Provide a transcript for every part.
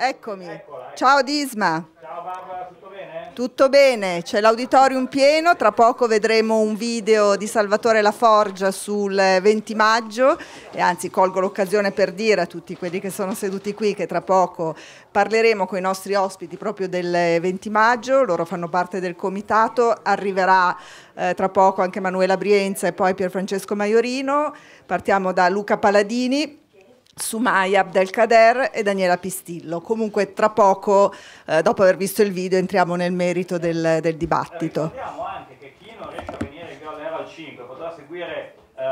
Eccomi. Eccola, ecco. Ciao Disma. Ciao Barbara, tutto bene? Tutto bene, c'è l'auditorium pieno, tra poco vedremo un video di Salvatore La Forgia sul 20 eh, maggio e anzi colgo l'occasione per dire a tutti quelli che sono seduti qui che tra poco parleremo con i nostri ospiti proprio del 20 eh, maggio, loro fanno parte del comitato, arriverà eh, tra poco anche Manuela Brienza e poi Pierfrancesco Maiorino, partiamo da Luca Paladini Sumaya Abdelkader e Daniela Pistillo. Comunque tra poco, eh, dopo aver visto il video, entriamo nel merito del, del dibattito. Eh, Ricordiamo anche che chi non riesce a venire in Golden Era 5 potrà seguire eh,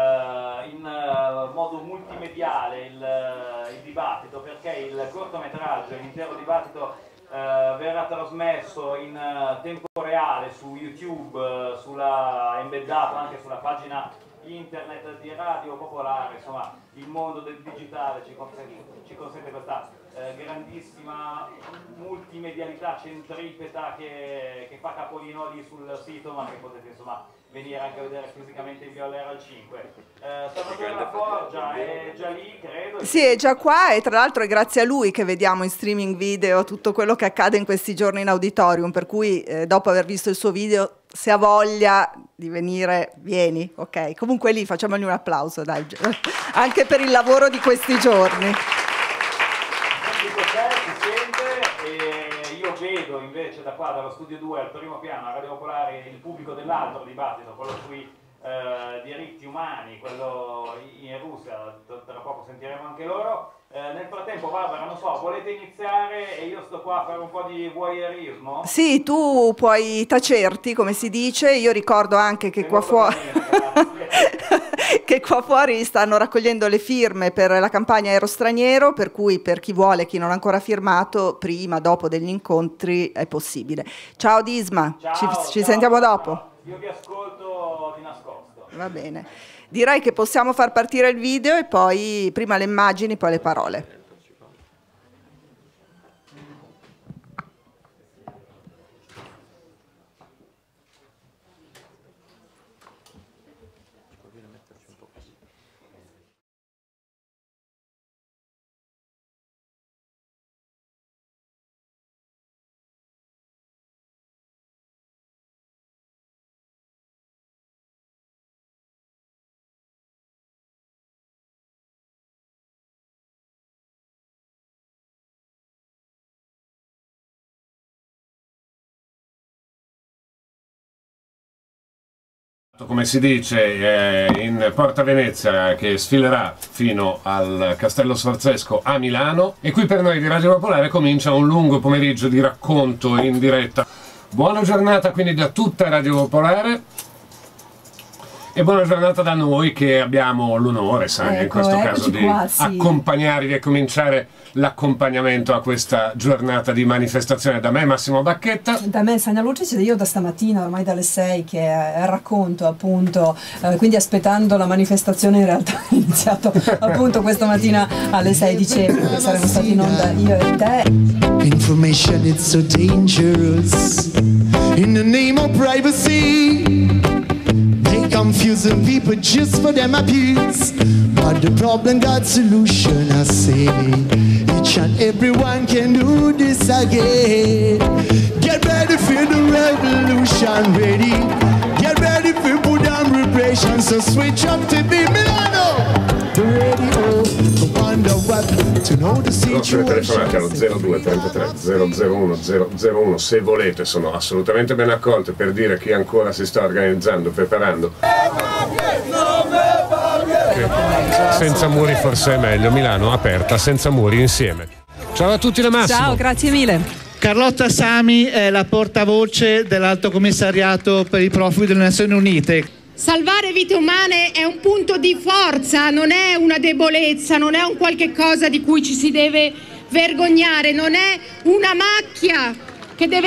in eh, modo multimediale il, eh, il, dibattito perché il cortometraggio, l'intero dibattito eh, verrà trasmesso in tempo reale su YouTube, sulla, embeddato anche sulla pagina internet, di radio popolare, insomma il mondo del digitale ci consente, ci consente questa eh, grandissima multimedialità centripeta che, che fa capolinodi sul sito ma che potete insomma venire anche a vedere fisicamente in Violera al 5. Eh, Forgia è già lì, credo. Sì, è già qua e tra l'altro è grazie a lui che vediamo in streaming video tutto quello che accade in questi giorni in auditorium, per cui eh, dopo aver visto il suo video se ha voglia di venire, vieni, ok? Comunque lì facciamogli un applauso, dai, anche per il lavoro di questi giorni. vedo invece da qua, dallo studio 2 al primo piano, a Radio Popolare, il pubblico dell'altro dibattito, quello qui eh, diritti umani, quello in Russia, tra poco sentiremo anche loro. Eh, nel frattempo, Barbara, non so, volete iniziare e io sto qua a fare un po' di voyeurismo? Sì, tu puoi tacerti, come si dice. Io ricordo anche che, qua, fuo che qua fuori stanno raccogliendo le firme per la campagna Aero Straniero, per cui per chi vuole, chi non ha ancora firmato, prima, dopo degli incontri è possibile. Ciao Disma, ciao, ci, ci ciao, sentiamo dopo. Ciao. Io vi ascolto di nascosto. Va bene. Direi che possiamo far partire il video e poi prima le immagini, poi le parole. Esatto, come si dice eh, in Porta Venezia che sfilerà fino al Castello Sforzesco a Milano e qui per noi di Radio Popolare comincia un lungo pomeriggio di racconto in diretta. Buona giornata quindi da tutta Radio Popolare. E buona giornata da noi che abbiamo l'onore, Sania, ecco, in questo caso di qua, sì. accompagnarvi e cominciare l'accompagnamento a questa giornata di manifestazione. Da me Massimo Bacchetta. Da me Sania Lucic, io da stamattina, ormai dalle 6 che eh, racconto appunto, eh, quindi aspettando la manifestazione in realtà è iniziato appunto questa mattina alle 6 dicevo che saremmo stati in onda io e te. Information is so dangerous in the name of privacy. confusing people just for them appeals. But the problem got solution, I say. Each and everyone can do this again. Get ready for the revolution, ready. Get ready for put down repression, so switch up to be Milano. The radio. Oh. nostre telefonate allo 0233 001 001 se volete sono assolutamente ben accolte per dire chi ancora si sta organizzando, preparando senza muri forse è meglio, Milano aperta senza muri insieme ciao a tutti da Massimo ciao, grazie mille Carlotta Sami è la portavoce dell'Alto Commissariato per i Profughi delle Nazioni Unite Salvare vite umane è un punto di forza, non è una debolezza, non è un qualche cosa di cui ci si deve vergognare, non è una macchia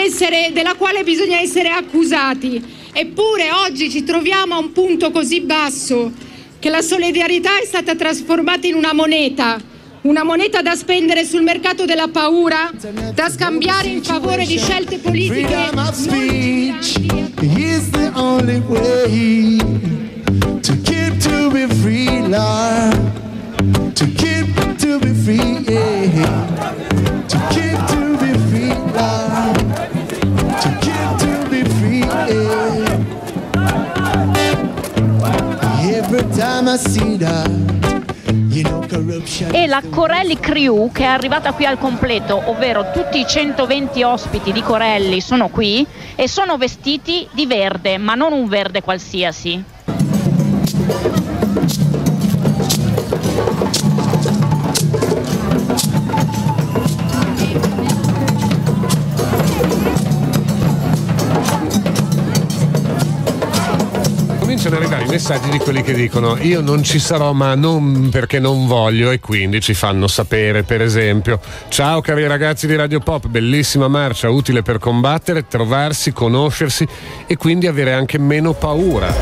essere, della quale bisogna essere accusati. Eppure oggi ci troviamo a un punto così basso che la solidarietà è stata trasformata in una moneta una moneta da spendere sul mercato della paura, da scambiare in favore di scelte politiche non Every time I see that e la Corelli Crew che è arrivata qui al completo, ovvero tutti i 120 ospiti di Corelli sono qui e sono vestiti di verde, ma non un verde qualsiasi. cominciano arrivare i messaggi di quelli che dicono io non ci sarò ma non perché non voglio e quindi ci fanno sapere per esempio ciao cari ragazzi di Radio Pop bellissima marcia utile per combattere trovarsi conoscersi e quindi avere anche meno paura che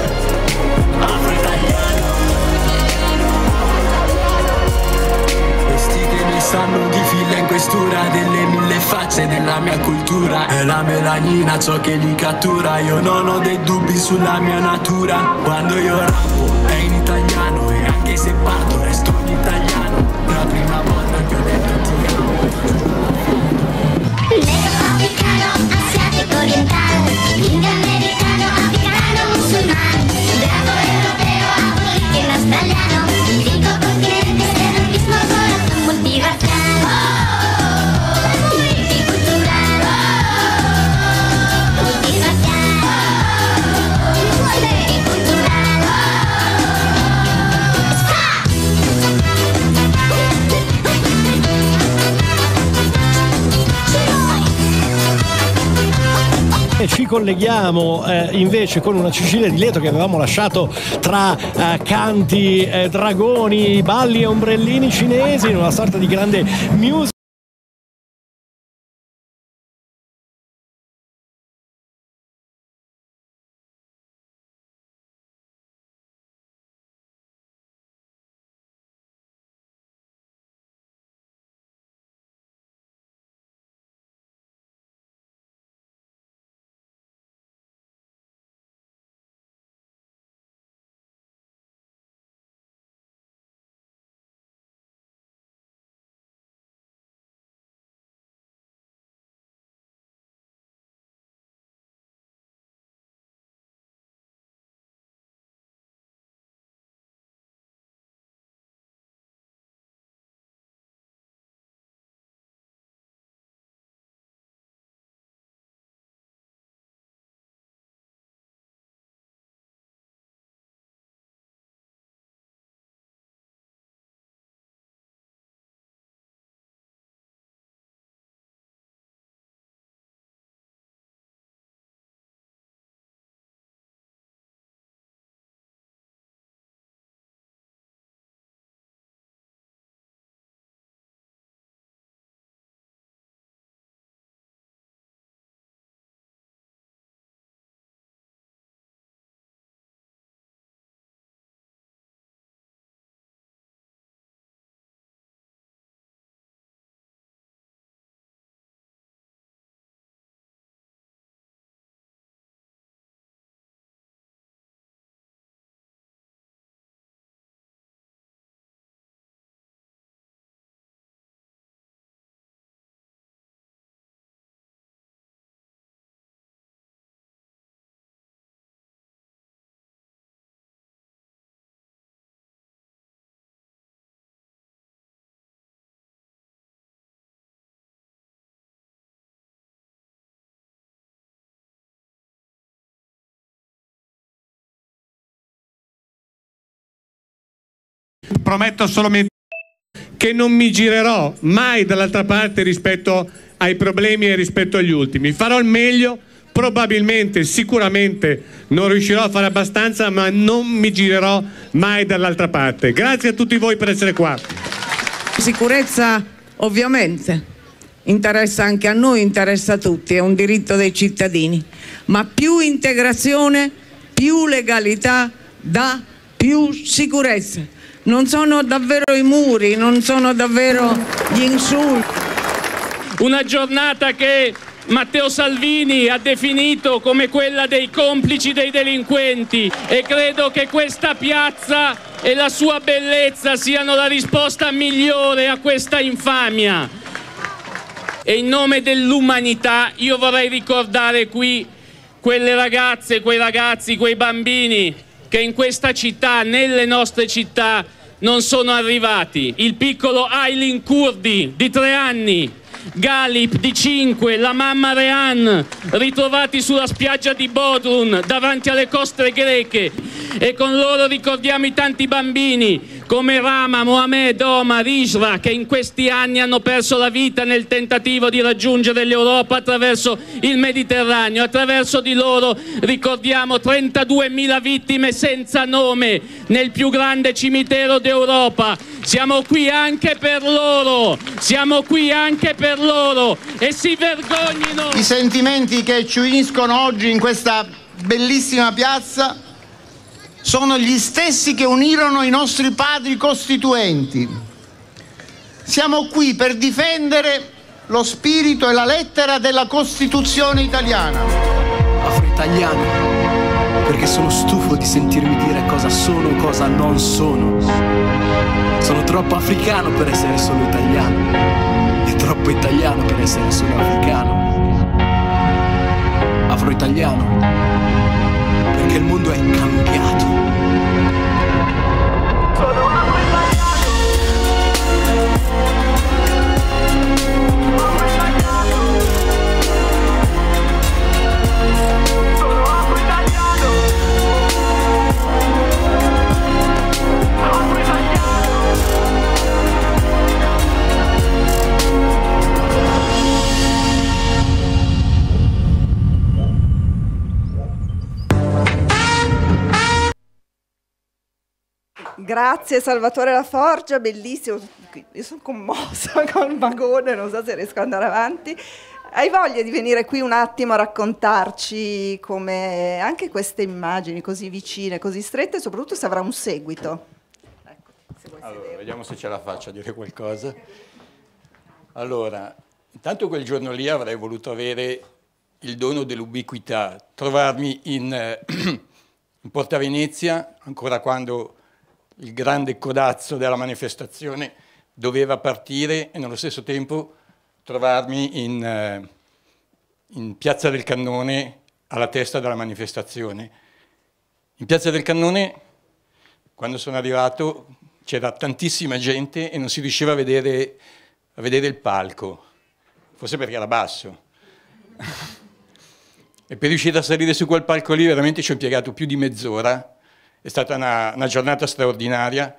stanno di fila in questura delle mille facce della mia cultura dura È la melanina ciò che li cattura Io non ho dei dubbi sulla mia natura Quando io rappo è in italiano E anche se parto resto in italiano La prima volta che ho detto ti amo Nero, africano, asiatico, orientale ci colleghiamo eh, invece con una Cecilia di Leto che avevamo lasciato tra eh, canti, eh, dragoni, balli e ombrellini cinesi in una sorta di grande music. Prometto solamente che non mi girerò mai dall'altra parte rispetto ai problemi e rispetto agli ultimi. Farò il meglio, probabilmente, sicuramente non riuscirò a fare abbastanza, ma non mi girerò mai dall'altra parte. Grazie a tutti voi per essere qua. Sicurezza, ovviamente. Interessa anche a noi, interessa a tutti, è un diritto dei cittadini. Ma più integrazione, più legalità dà più sicurezza non sono davvero i muri, non sono davvero gli insulti. Una giornata che Matteo Salvini ha definito come quella dei complici dei delinquenti e credo che questa piazza e la sua bellezza siano la risposta migliore a questa infamia. E in nome dell'umanità io vorrei ricordare qui quelle ragazze, quei ragazzi, quei bambini che in questa città, nelle nostre città, non sono arrivati. Il piccolo Aylin Kurdi di tre anni, Galip di cinque, la mamma Rehan, ritrovati sulla spiaggia di Bodrum davanti alle coste greche e con loro ricordiamo i tanti bambini come Rama, Mohamed, Omar, Isra, che in questi anni hanno perso la vita nel tentativo di raggiungere l'Europa attraverso il Mediterraneo. Attraverso di loro ricordiamo 32.000 vittime senza nome nel più grande cimitero d'Europa. Siamo qui anche per loro, siamo qui anche per loro e si vergognino. I sentimenti che ci uniscono oggi in questa bellissima piazza sono gli stessi che unirono i nostri padri costituenti. Siamo qui per difendere lo spirito e la lettera della Costituzione italiana. Afro-italiano, perché sono stufo di sentirmi dire cosa sono e cosa non sono. Sono troppo africano per essere solo italiano e troppo italiano per essere solo africano. Afro-italiano. Que il mondo è cambiato. Grazie Salvatore La Forgia, bellissimo. Io sono commossa con il vagone, non so se riesco ad andare avanti. Hai voglia di venire qui un attimo a raccontarci come anche queste immagini così vicine, così strette, soprattutto se avrà un seguito? Ecco, se allora, vediamo se ce la faccio a dire qualcosa. Allora, intanto quel giorno lì avrei voluto avere il dono dell'ubiquità, trovarmi in, eh, in Porta Venezia, ancora quando il grande codazzo della manifestazione doveva partire e nello stesso tempo trovarmi in, eh, in Piazza del Cannone alla testa della manifestazione. In Piazza del Cannone, quando sono arrivato, c'era tantissima gente e non si riusciva a vedere, a vedere il palco, forse perché era basso. e per riuscire a salire su quel palco lì veramente ci ho impiegato più di mezz'ora è stata una, una giornata straordinaria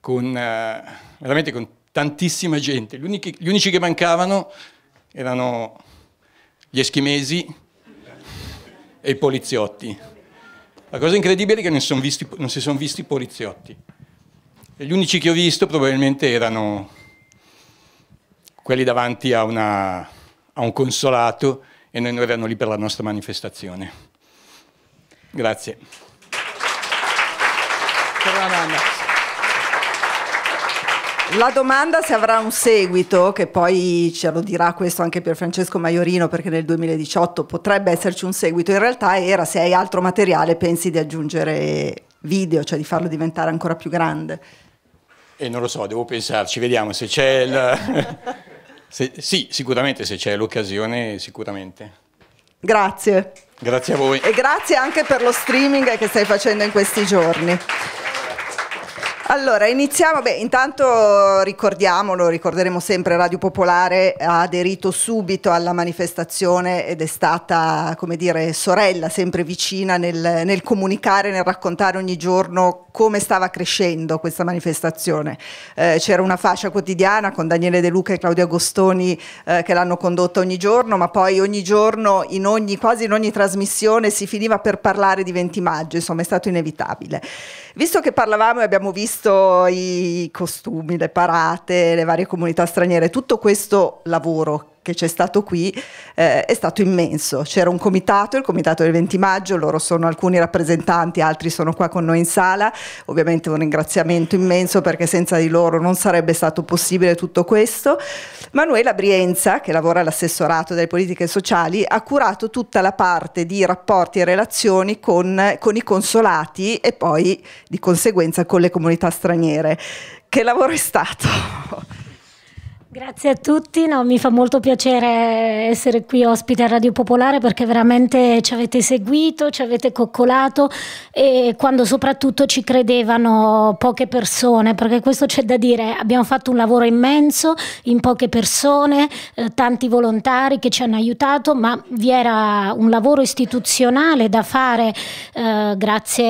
con, eh, veramente con tantissima gente. Gli unici, gli unici che mancavano erano gli eschimesi e i poliziotti. La cosa incredibile è che non, son visti, non si sono visti i poliziotti. E gli unici che ho visto probabilmente erano quelli davanti a, una, a un consolato e noi non erano lì per la nostra manifestazione. Grazie. La domanda se avrà un seguito, che poi ce lo dirà questo anche per Francesco Maiorino, perché nel 2018 potrebbe esserci un seguito, in realtà era se hai altro materiale pensi di aggiungere video, cioè di farlo diventare ancora più grande. E eh, non lo so, devo pensarci, vediamo se c'è il... se, sì, sicuramente se c'è l'occasione, sicuramente. Grazie. Grazie a voi. E grazie anche per lo streaming che stai facendo in questi giorni. Allora, iniziamo, beh, intanto ricordiamolo, ricorderemo sempre Radio Popolare ha aderito subito alla manifestazione ed è stata, come dire, sorella, sempre vicina nel, nel comunicare, nel raccontare ogni giorno come stava crescendo questa manifestazione. Eh, c'era una fascia quotidiana con Daniele De Luca e Claudio Agostoni eh, che l'hanno condotta ogni giorno, ma poi ogni giorno, in ogni, quasi in ogni trasmissione, si finiva per parlare di 20 maggio, insomma è stato inevitabile. Visto che parlavamo e abbiamo visto i costumi, le parate, le varie comunità straniere, tutto questo lavoro che c'è stato qui eh, è stato immenso. C'era un comitato, il comitato del 20 maggio, loro sono alcuni rappresentanti, altri sono qua con noi in sala, ovviamente un ringraziamento immenso perché senza di loro non sarebbe stato possibile tutto questo. Manuela Brienza, che lavora all'assessorato delle politiche sociali, ha curato tutta la parte di rapporti e relazioni con, con i consolati e poi di conseguenza con le comunità straniere. Che lavoro è stato? Grazie a tutti, no, mi fa molto piacere essere qui ospite a Radio Popolare perché veramente ci avete seguito, ci avete coccolato e quando soprattutto ci credevano poche persone, perché questo c'è da dire, abbiamo fatto un lavoro immenso in poche persone, eh, tanti volontari che ci hanno aiutato, ma vi era un lavoro istituzionale da fare eh, grazie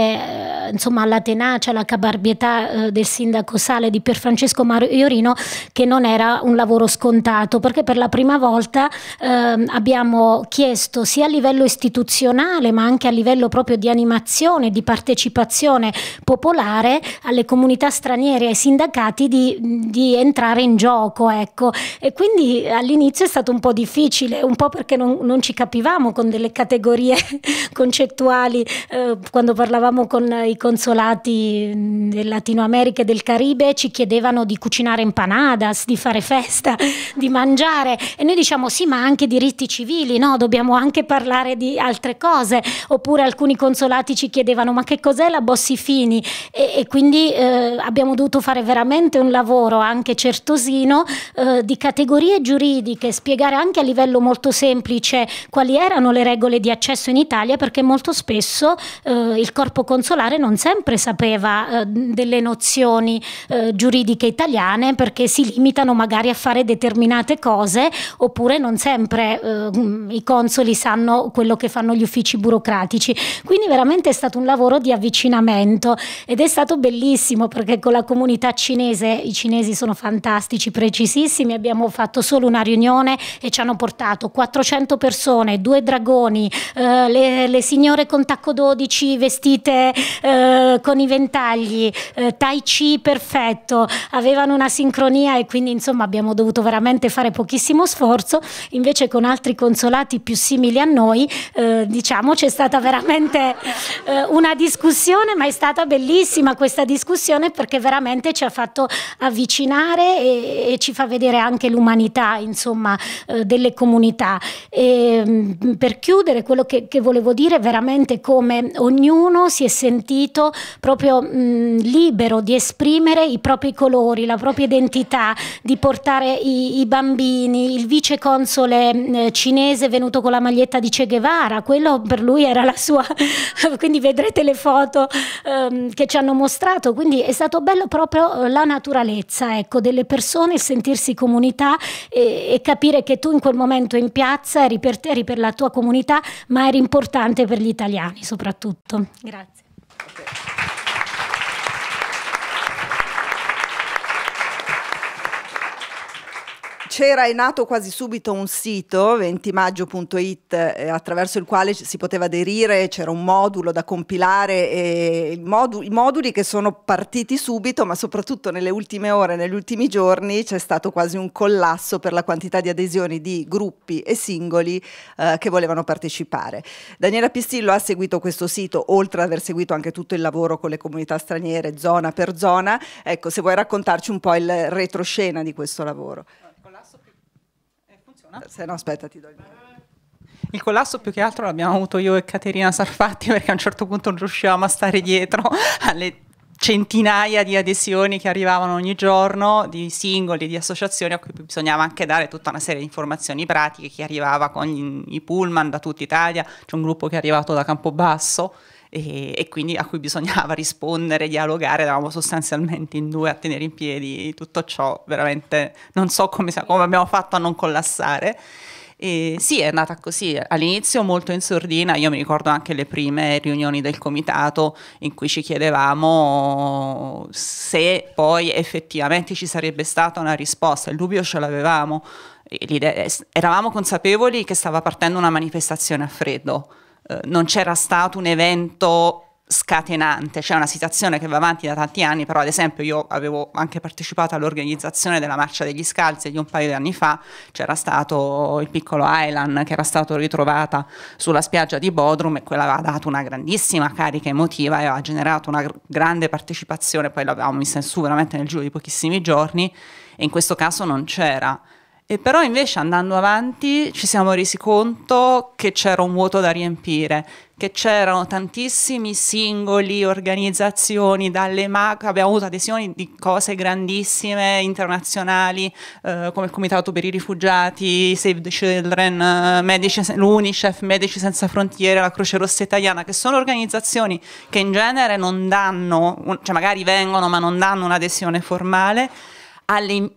eh, insomma, alla tenacia, alla cabarbietà eh, del sindaco Sale di Pierfrancesco Mario Iorino che non era un un lavoro scontato perché per la prima volta ehm, abbiamo chiesto sia a livello istituzionale ma anche a livello proprio di animazione, di partecipazione popolare alle comunità straniere, ai sindacati di, di entrare in gioco. Ecco. E quindi all'inizio è stato un po' difficile, un po' perché non, non ci capivamo con delle categorie concettuali eh, quando parlavamo con i consolati mm, del Latino America e del Caribe ci chiedevano di cucinare empanadas, di fare feste festa, di mangiare. E noi diciamo sì, ma anche diritti civili, no? Dobbiamo anche parlare di altre cose. Oppure alcuni consolati ci chiedevano ma che cos'è la Bossifini? E, e quindi eh, abbiamo dovuto fare veramente un lavoro anche certosino eh, di categorie giuridiche, spiegare anche a livello molto semplice quali erano le regole di accesso in Italia perché molto spesso eh, il corpo consolare non sempre sapeva eh, delle nozioni eh, giuridiche italiane perché si limitano magari a fare determinate cose oppure non sempre eh, i consoli sanno quello che fanno gli uffici burocratici. Quindi veramente è stato un lavoro di avvicinamento ed è stato bellissimo perché con la comunità cinese, i cinesi sono fantastici, precisissimi, abbiamo fatto solo una riunione e ci hanno portato 400 persone, due dragoni, eh, le, le, signore con tacco 12 vestite eh, con i ventagli, eh, tai chi perfetto, avevano una sincronia e quindi insomma abbiamo abbiamo dovuto veramente fare pochissimo sforzo, invece con altri consolati più simili a noi, eh, diciamo, c'è stata veramente eh, una discussione, ma è stata bellissima questa discussione perché veramente ci ha fatto avvicinare e, e ci fa vedere anche l'umanità, insomma, eh, delle comunità. E, mm, per chiudere, quello che, che, volevo dire è veramente come ognuno si è sentito proprio mh, mm, libero di esprimere i propri colori, la propria identità, di portare portare i, i bambini, il vice console eh, cinese venuto con la maglietta di Che Guevara, quello per lui era la sua, quindi vedrete le foto ehm, che ci hanno mostrato, quindi è stato bello proprio eh, la naturalezza ecco, delle persone, il sentirsi comunità e, e, capire che tu in quel momento in piazza eri per te, eri per la tua comunità, ma eri importante per gli italiani soprattutto. Grazie. c'era è nato quasi subito un sito 20maggio.it eh, attraverso il quale si poteva aderire, c'era un modulo da compilare, eh, modu i moduli che sono partiti subito, ma soprattutto nelle ultime ore, negli ultimi giorni c'è stato quasi un collasso per la quantità di adesioni di gruppi e singoli eh, che volevano partecipare. Daniela Pistillo ha seguito questo sito, oltre ad aver seguito anche tutto il lavoro con le comunità straniere zona per zona. Ecco, se vuoi raccontarci un po' il retroscena di questo lavoro funziona. Se no aspetta ti do il... Il collasso più che altro l'abbiamo avuto io e Caterina Sarfatti perché a un certo punto non riuscivamo a stare dietro alle centinaia di adesioni che arrivavano ogni giorno di singoli, di associazioni a cui bisognava anche dare tutta una serie di informazioni pratiche, chi arrivava con i pullman da tutta Italia, c'è un gruppo che è arrivato da Campobasso e, e quindi a cui bisognava rispondere, dialogare, eravamo sostanzialmente in due a tenere in piedi tutto ciò, veramente non so come, come abbiamo fatto a non collassare. E sì, è andata così, all'inizio molto in sordina, io mi ricordo anche le prime riunioni del comitato in cui ci chiedevamo se poi effettivamente ci sarebbe stata una risposta, il dubbio ce l'avevamo, eravamo consapevoli che stava partendo una manifestazione a freddo eh, non c'era stato un evento scatenante, c'è cioè una situazione che va avanti da tanti anni, però ad esempio io avevo anche partecipato all'organizzazione della marcia degli scalzi di un paio di anni fa, c'era stato il piccolo Island che era stato ritrovata sulla spiaggia di Bodrum e quella aveva dato una grandissima carica emotiva e ha generato una grande partecipazione, poi l'avevamo messa in su veramente nel giro di pochissimi giorni e in questo caso non c'era e però invece andando avanti ci siamo resi conto che c'era un vuoto da riempire, che c'erano tantissimi singoli, organizzazioni, dalle macro, abbiamo avuto adesioni di cose grandissime, internazionali, eh, come il Comitato per i Rifugiati, Save the Children, eh, Medici, l'UNICEF, Medici Senza Frontiere, la Croce Rossa Italiana, che sono organizzazioni che in genere non danno, cioè magari vengono ma non danno un'adesione formale alle,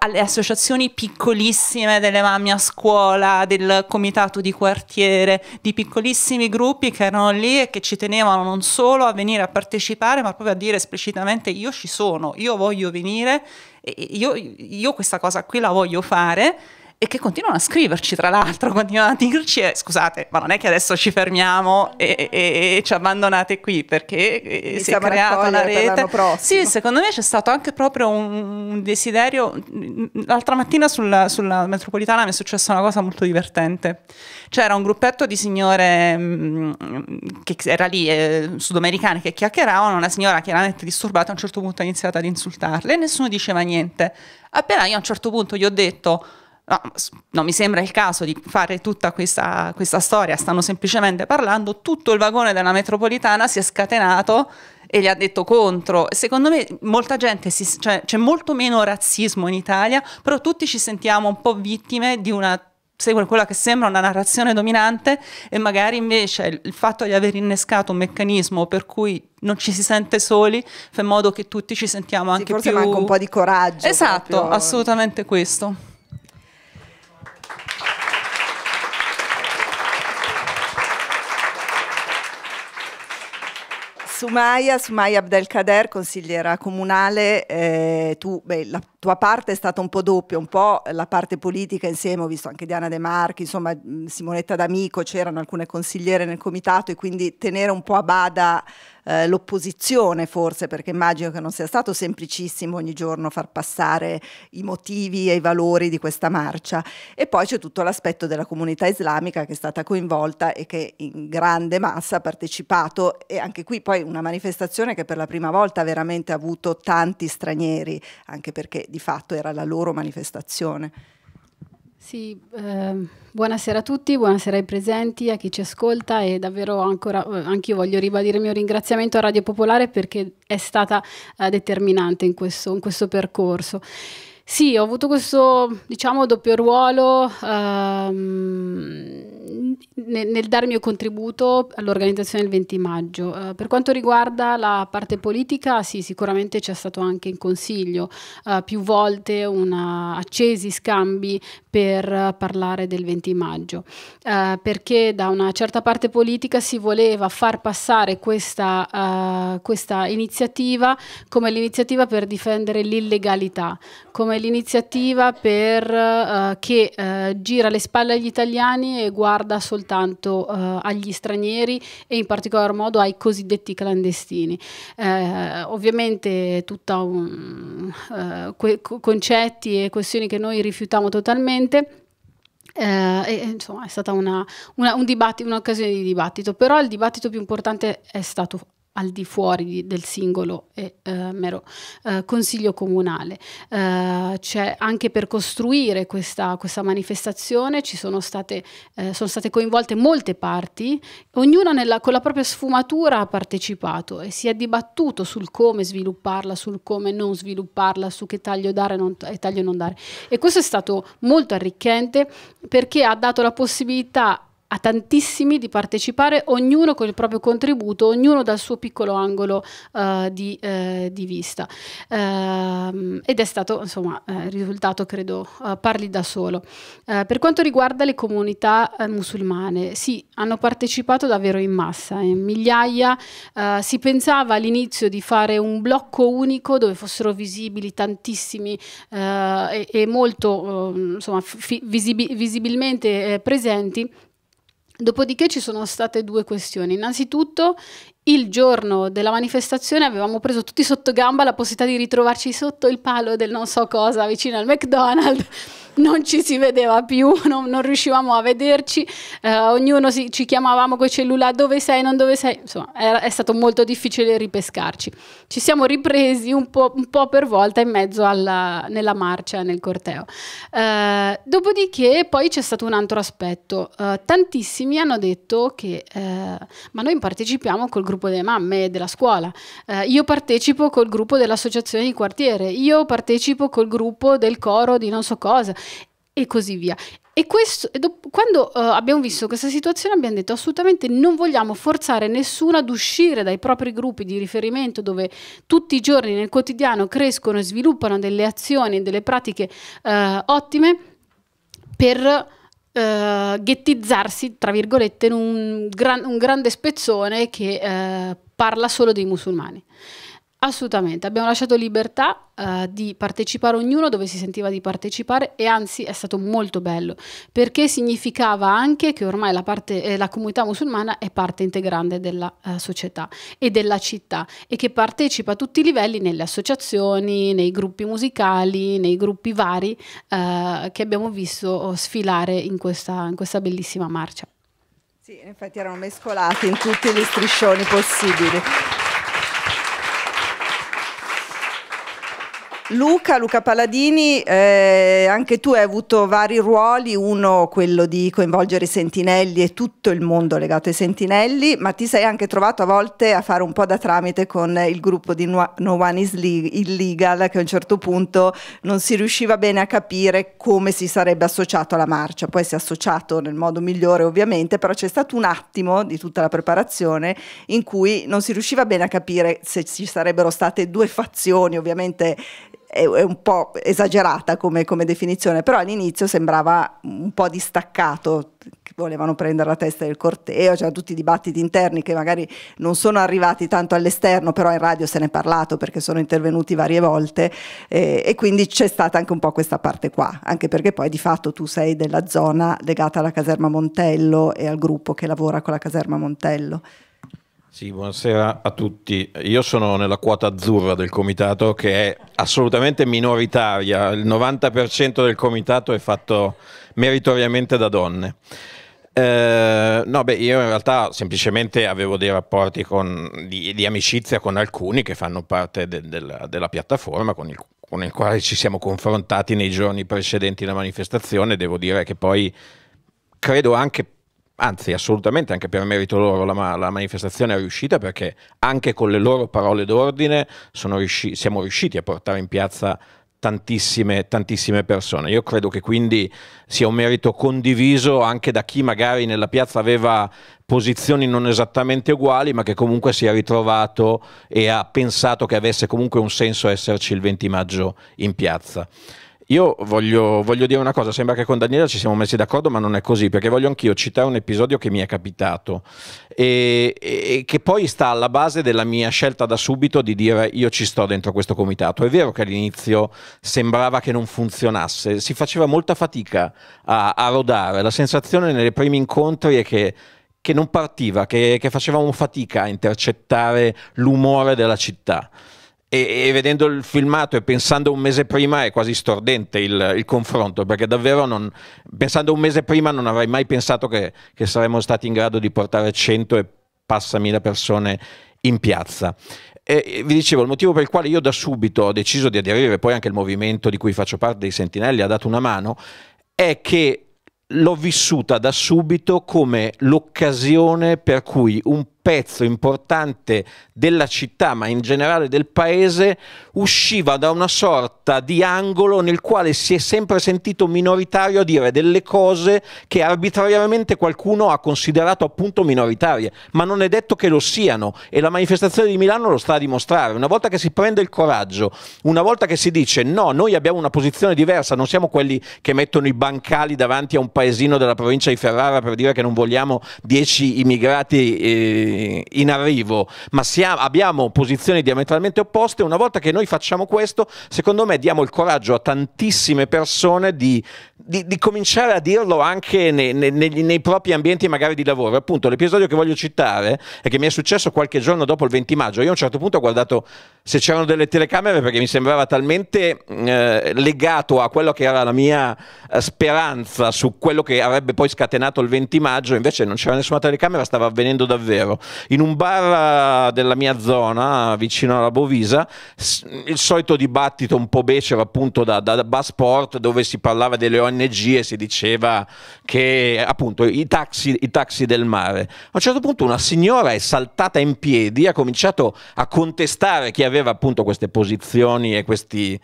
alle, associazioni piccolissime delle mamme a scuola, del comitato di quartiere, di piccolissimi gruppi che erano lì e che ci tenevano non solo a venire a partecipare, ma proprio a dire esplicitamente io ci sono, io voglio venire, io, io questa cosa qui la voglio fare e che continuano a scriverci, tra l'altro, continuano a dirci, eh, scusate, ma non è che adesso ci fermiamo e, e, e ci abbandonate qui perché eh, si è creata una rete. Sì, secondo me c'è stato anche proprio un desiderio. L'altra mattina sulla, sulla metropolitana mi è successa una cosa molto divertente. C'era un gruppetto di signore mh, mm, che era lì, eh, sudamericane, che chiacchieravano, una signora chiaramente disturbata a un certo punto ha iniziato ad insultarle e nessuno diceva niente. Appena io a un certo punto gli ho detto No, no, mi sembra il caso di fare tutta questa, questa storia, stanno semplicemente parlando, tutto il vagone della metropolitana si è scatenato e gli ha detto contro. Secondo me molta gente, si, cioè, c'è molto meno razzismo in Italia, però tutti ci sentiamo un po' vittime di una quella che sembra una narrazione dominante e magari invece il fatto di aver innescato un meccanismo per cui non ci si sente soli fa in modo che tutti ci sentiamo anche sì, forse più... Forse manca un po' di coraggio. Esatto, proprio. assolutamente questo. Sumaya, Sumaya Abdelkader, consigliera comunale, eh, tu beh, la tua parte è stata un po' doppia, un po' la parte politica insieme, ho visto anche Diana De Marchi, insomma Simonetta D'Amico, c'erano alcune consigliere nel comitato e quindi tenere un po' a bada eh, l'opposizione forse, perché immagino che non sia stato semplicissimo ogni giorno far passare i motivi e i valori di questa marcia. E poi c'è tutto l'aspetto della comunità islamica che è stata coinvolta e che in grande massa ha partecipato e anche qui poi una manifestazione che per la prima volta veramente ha avuto tanti stranieri, anche perché di fatto era la loro manifestazione. Sì, eh, buonasera a tutti, buonasera ai presenti, a chi ci ascolta e davvero ancora, eh, anche io voglio ribadire il mio ringraziamento a Radio Popolare perché è stata eh, determinante in questo, in questo percorso. Sì, ho avuto questo, diciamo, doppio ruolo ehm, nel, nel, dare il mio contributo all'organizzazione del 20 maggio. Eh, per quanto riguarda la parte politica, sì, sicuramente c'è stato anche in consiglio eh, più volte una, accesi scambi per eh, parlare del 20 maggio, eh, perché da una certa parte politica si voleva far passare questa, eh, questa iniziativa come l'iniziativa per difendere l'illegalità, come è l'iniziativa per, uh, che uh, gira le spalle agli italiani e guarda soltanto uh, agli stranieri e in particolar modo ai cosiddetti clandestini. ovviamente tutta un, concetti e questioni che noi rifiutiamo totalmente. Eh, e, insomma, è stata una, una, un un'occasione di dibattito, però il dibattito più importante è stato al di fuori di, del singolo e eh, mero eh, consiglio comunale. Eh, cioè, anche per costruire questa, questa manifestazione ci sono state, eh, sono state, coinvolte molte parti, ognuna nella, con la propria sfumatura ha partecipato e si è dibattuto sul come svilupparla, sul come non svilupparla, su che taglio dare non, e taglio non dare. E questo è stato molto arricchente perché ha dato la possibilità a tantissimi di partecipare, ognuno con il proprio contributo, ognuno dal suo piccolo angolo uh, di, uh, di, vista. Uh, ed è stato, insomma, eh, il risultato credo parli da solo. per quanto riguarda le comunità musulmane, sì, hanno partecipato davvero in massa, in migliaia. si pensava all'inizio di fare un blocco unico dove fossero visibili tantissimi e, e, molto, insomma, visibi visibilmente presenti Dopodiché ci sono state due questioni. Innanzitutto, il giorno della manifestazione avevamo preso tutti sotto gamba la possibilità di ritrovarci sotto il palo del non so cosa vicino al McDonald's non ci si vedeva più, non, non riuscivamo a vederci, eh, ognuno si, ci chiamavamo coi cellulare dove sei, non dove sei, insomma era, è stato molto difficile ripescarci. Ci siamo ripresi un po', un po per volta in mezzo alla, nella marcia, nel corteo. Eh, dopodiché poi c'è stato un altro aspetto, eh, tantissimi hanno detto che eh, ma noi partecipiamo col gruppo delle mamme della scuola, eh, io partecipo col gruppo dell'associazione di quartiere, io partecipo col gruppo del coro di non so cosa, e così via. E questo, quando uh, abbiamo visto questa situazione abbiamo detto assolutamente non vogliamo forzare nessuno ad uscire dai propri gruppi di riferimento dove tutti i giorni nel quotidiano crescono e sviluppano delle azioni e delle pratiche uh, ottime per uh, ghettizzarsi, tra virgolette, in un, gran, un grande spezzone che parla solo dei musulmani. Assolutamente, abbiamo lasciato libertà uh, di partecipare ognuno dove si sentiva di partecipare e anzi è stato molto bello perché significava anche che ormai la, parte, eh, la comunità musulmana è parte integrante della uh, società e della città e che partecipa a tutti i livelli nelle associazioni, nei gruppi musicali, nei gruppi vari uh, che abbiamo visto oh, sfilare in questa, in questa bellissima marcia. Sì, infatti erano mescolati in tutti gli striscioni possibili. Luca, Luca Paladini, eh, anche tu hai avuto vari ruoli, uno quello di coinvolgere i sentinelli e tutto il mondo legato ai sentinelli, ma ti sei anche trovato a volte a fare un po' da tramite con il gruppo di No One is Illegal che a un certo punto non si riusciva bene a capire come si sarebbe associato alla marcia, poi si è associato nel modo migliore ovviamente, però c'è stato un attimo di tutta la preparazione in cui non si riusciva bene a capire se ci sarebbero state due fazioni ovviamente è, un po' esagerata come, come definizione, però all'inizio sembrava un po' distaccato, volevano prendere la testa del corteo, c'erano tutti i dibattiti interni che magari non sono arrivati tanto all'esterno, però in radio se ne è parlato perché sono intervenuti varie volte eh, e quindi c'è stata anche un po' questa parte qua, anche perché poi di fatto tu sei della zona legata alla caserma Montello e al gruppo che lavora con la caserma Montello. Sì, buonasera a tutti. Io sono nella quota azzurra del comitato che è assolutamente minoritaria. Il 90% del comitato è fatto meritoriamente da donne. Eh, no, beh, io in realtà semplicemente avevo dei rapporti con, di, di, amicizia con alcuni che fanno parte de, de, della piattaforma con il, con il quale ci siamo confrontati nei giorni precedenti la manifestazione. Devo dire che poi credo anche anzi assolutamente anche per merito loro la, la, manifestazione è riuscita perché anche con le loro parole d'ordine riusci, siamo riusciti a portare in piazza tantissime, tantissime persone. Io credo che quindi sia un merito condiviso anche da chi magari nella piazza aveva posizioni non esattamente uguali, ma che comunque si è ritrovato e ha pensato che avesse comunque un senso esserci il 20 maggio in piazza. Io voglio, voglio, dire una cosa, sembra che con Daniela ci siamo messi d'accordo, ma non è così, perché voglio anch'io citare un episodio che mi è capitato e, e, che poi sta alla base della mia scelta da subito di dire io ci sto dentro questo comitato. È vero che all'inizio sembrava che non funzionasse, si faceva molta fatica a, a rodare, la sensazione nei primi incontri è che che non partiva, che, che facevamo fatica a intercettare l'umore della città e, e, vedendo il filmato e pensando un mese prima è quasi stordente il, il confronto, perché davvero non, pensando un mese prima non avrei mai pensato che, che saremmo stati in grado di portare 100 e passa mila persone in piazza. E vi dicevo, il motivo per il quale io da subito ho deciso di aderire, poi anche il movimento di cui faccio parte dei Sentinelli ha dato una mano, è che l'ho vissuta da subito come l'occasione per cui un pezzo importante della città, ma in generale del paese, usciva da una sorta di angolo nel quale si è sempre sentito minoritario a dire delle cose che arbitrariamente qualcuno ha considerato appunto minoritarie, ma non è detto che lo siano e la manifestazione di Milano lo sta a dimostrare. Una volta che si prende il coraggio, una volta che si dice no, noi abbiamo una posizione diversa, non siamo quelli che mettono i bancali davanti a un paesino della provincia di Ferrara per dire che non vogliamo 10 immigrati eh, in arrivo, ma siamo, abbiamo posizioni diametralmente opposte. Una volta che noi facciamo questo, secondo me diamo il coraggio a tantissime persone di, di, di cominciare a dirlo anche nei, nei, nei, propri ambienti magari di lavoro. Appunto, l'episodio che voglio citare è che mi è successo qualche giorno dopo il 20 maggio. Io a un certo punto ho guardato se c'erano delle telecamere perché mi sembrava talmente eh, legato a quello che era la mia eh, speranza su quello che avrebbe poi scatenato il 20 maggio, invece non c'era nessuna telecamera, stava avvenendo davvero in un bar eh, della mia zona, vicino alla Bovisa, il solito dibattito un po' becero appunto da, da, Basport dove si parlava delle ONG e si diceva che appunto i taxi, i taxi del mare. A un certo punto una signora è saltata in piedi, ha cominciato a contestare chi aveva appunto queste posizioni e questi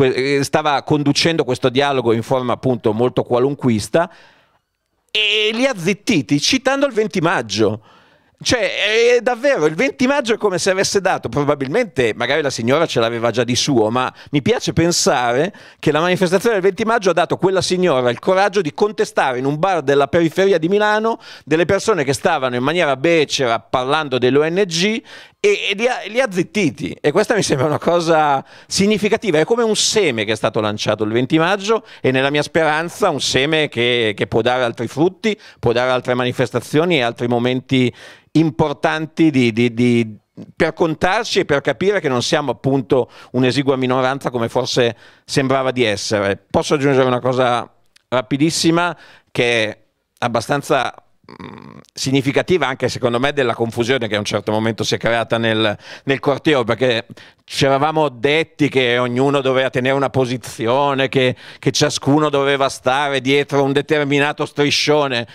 eh, stava conducendo questo dialogo in forma appunto molto qualunquista e li ha zittiti citando il 20 maggio. Cioè, è eh, davvero, il 20 maggio è come se avesse dato, probabilmente, magari la signora ce l'aveva già di suo, ma mi piace pensare che la manifestazione del 20 maggio ha dato quella signora il coraggio di contestare in un bar della periferia di Milano delle persone che stavano in maniera becera parlando dell'ONG e, e li, ha, li, ha, zittiti. E questa mi sembra una cosa significativa. È come un seme che è stato lanciato il 20 maggio e nella mia speranza un seme che, che può dare altri frutti, può dare altre manifestazioni e altri momenti importanti di, di, di, per contarci e per capire che non siamo appunto un'esigua minoranza come forse sembrava di essere. Posso aggiungere una cosa rapidissima che è abbastanza mm, significativa anche secondo me della confusione che a un certo momento si è creata nel, nel corteo perché ci eravamo detti che ognuno doveva tenere una posizione che, che ciascuno doveva stare dietro un determinato striscione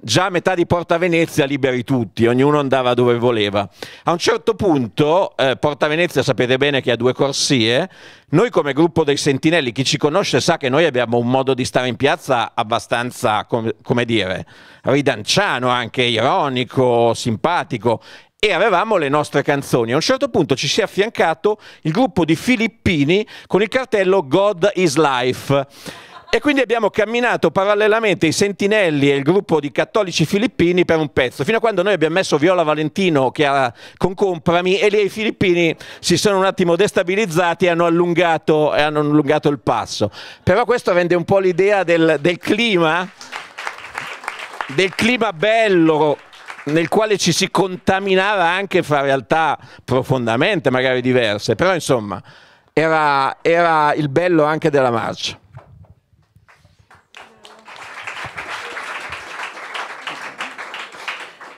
Già a metà di Porta Venezia liberi tutti, ognuno andava dove voleva. A un certo punto, eh, Porta Venezia sapete bene che ha due corsie, noi come gruppo dei Sentinelli, chi ci conosce sa che noi abbiamo un modo di stare in piazza abbastanza, com come dire, ridanciano, anche ironico, simpatico e avevamo le nostre canzoni. A un certo punto ci si è affiancato il gruppo di Filippini con il cartello God is Life e quindi abbiamo camminato parallelamente i Sentinelli e il gruppo di cattolici filippini per un pezzo, fino a quando noi abbiamo messo Viola Valentino che era con Comprami e lì i filippini si sono un attimo destabilizzati e hanno allungato, e hanno allungato il passo. Però questo rende un po' l'idea del, del clima, del clima bello nel quale ci si contaminava anche fra realtà profondamente magari diverse, però insomma era, era il bello anche della marcia.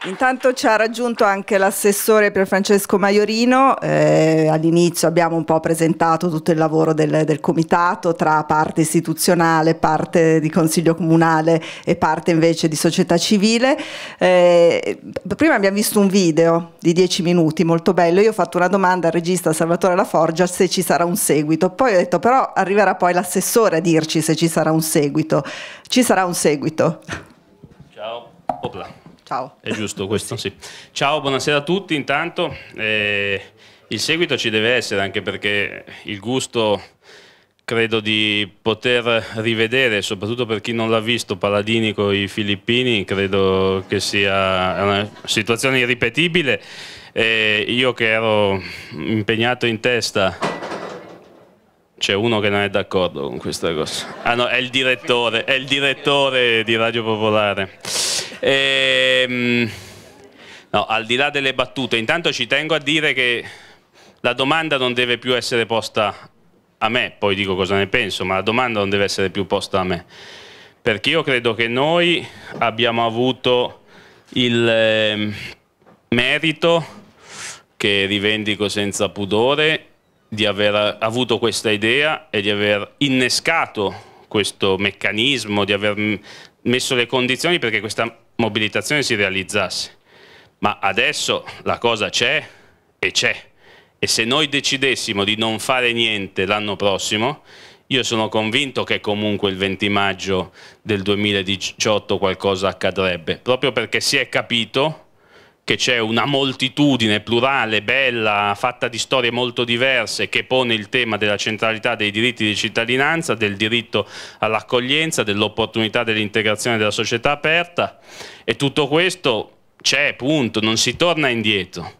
Intanto ci ha raggiunto anche l'assessore Pier Francesco Maiorino, eh, all'inizio abbiamo un po' presentato tutto il lavoro del, del, comitato tra parte istituzionale, parte di consiglio comunale e parte invece di società civile. Eh, prima abbiamo visto un video di 10 minuti molto bello, io ho fatto una domanda al regista Salvatore La Forgia se ci sarà un seguito, poi ho detto però arriverà poi l'assessore a dirci se ci sarà un seguito. Ci sarà un seguito. Ciao. Opla. Ciao. È giusto questo, sì. Ciao, buonasera a tutti. Intanto eh, il seguito ci deve essere anche perché il gusto credo di poter rivedere, soprattutto per chi non l'ha visto, Paladini con i filippini, credo che sia una situazione irripetibile. Eh, io che ero impegnato in testa c'è uno che non è d'accordo con questa cosa. Ah no, è il direttore, è il direttore di Radio Popolare. Ehm, no, al di là delle battute, intanto ci tengo a dire che la domanda non deve più essere posta a me, poi dico cosa ne penso, ma la domanda non deve essere più posta a me, perché io credo che noi abbiamo avuto il eh, merito, che rivendico senza pudore, di aver avuto questa idea e di aver innescato questo meccanismo, di aver messo le condizioni perché questa mobilitazione si realizzasse. Ma adesso la cosa c'è e c'è. E se noi decidessimo di non fare niente l'anno prossimo, io sono convinto che comunque il 20 maggio del 2018 qualcosa accadrebbe, proprio perché si è capito che c'è una moltitudine plurale, bella, fatta di storie molto diverse che pone il tema della centralità dei diritti di cittadinanza, del diritto all'accoglienza, dell'opportunità dell'integrazione della società aperta e tutto questo c'è, punto, non si torna indietro.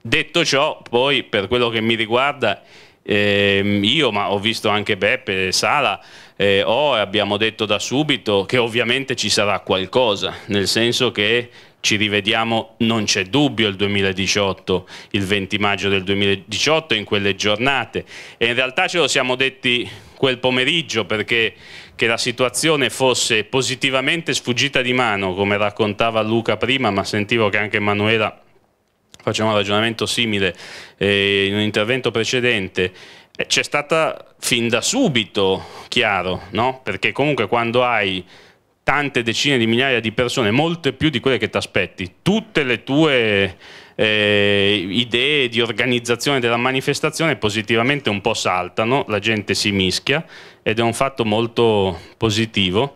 Detto ciò, poi per quello che mi riguarda, eh, io, ma ho visto anche Beppe, e Sala, eh, oh, abbiamo detto da subito che ovviamente ci sarà qualcosa, nel senso che ci rivediamo, non c'è dubbio, il 2018, il 20 maggio del 2018 in quelle giornate e in realtà ce lo siamo detti quel pomeriggio perché che la situazione fosse positivamente sfuggita di mano, come raccontava Luca prima, ma sentivo che anche Emanuela faceva un ragionamento simile eh, in un intervento precedente, eh, c'è stata fin da subito chiaro, no? perché comunque quando hai tante decine di migliaia di persone, molte più di quelle che ti aspetti. Tutte le tue eh, idee di organizzazione della manifestazione positivamente un po' saltano, la gente si mischia ed è un fatto molto positivo